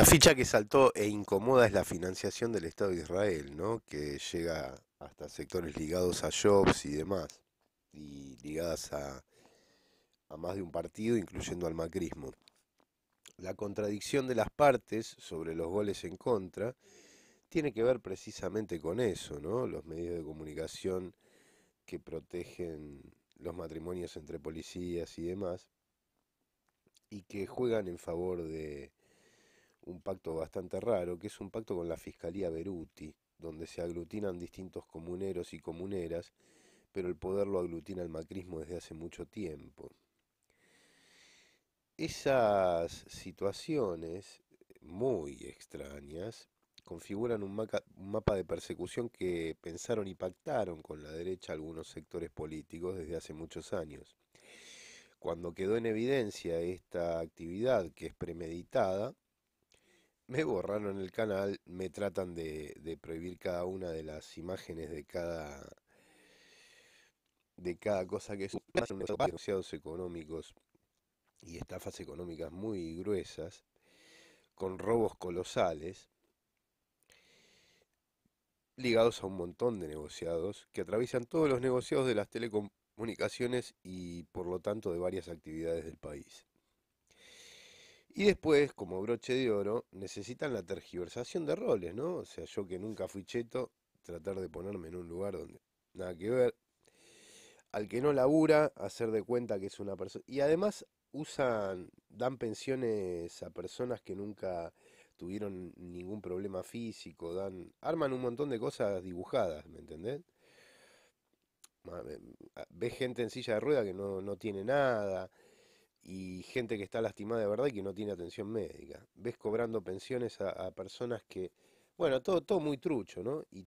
La ficha que saltó e incomoda es la financiación del Estado de Israel, ¿no? que llega hasta sectores ligados a Jobs y demás, y ligadas a, más de un partido, incluyendo al macrismo. La contradicción de las partes sobre los goles en contra tiene que ver precisamente con eso, ¿no? los medios de comunicación que protegen los matrimonios entre policías y demás, y que juegan en favor de un pacto bastante raro, que es un pacto con la Fiscalía Beruti, donde se aglutinan distintos comuneros y comuneras, pero el poder lo aglutina el macrismo desde hace mucho tiempo. Esas situaciones muy extrañas configuran un, mapa de persecución que pensaron y pactaron con la derecha algunos sectores políticos desde hace muchos años. Cuando quedó en evidencia esta actividad que es premeditada, me borraron el canal, me tratan de, prohibir cada una de las imágenes de cada de cada cosa que son negociados económicos y estafas económicas muy gruesas, con robos colosales, ligados a un montón de negociados que atraviesan todos los negociados de las telecomunicaciones y por lo tanto de varias actividades del país. Y después, como broche de oro, necesitan la tergiversación de roles, ¿no? O sea, yo que nunca fui cheto, tratar de ponerme en un lugar donde nada que ver. Al que no labura, hacer de cuenta que es una persona. Y además usan, dan pensiones a personas que nunca tuvieron ningún problema físico, dan, arman un montón de cosas dibujadas, ¿me entendés? Ves gente en silla de rueda que no, no tiene nada y gente que está lastimada de verdad y que no tiene atención médica. Ves cobrando pensiones a, personas que, bueno, todo, todo muy trucho, ¿no? Y